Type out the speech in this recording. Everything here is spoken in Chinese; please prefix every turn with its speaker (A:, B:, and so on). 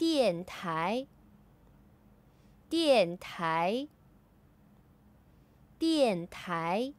A: 电台，电台，电台。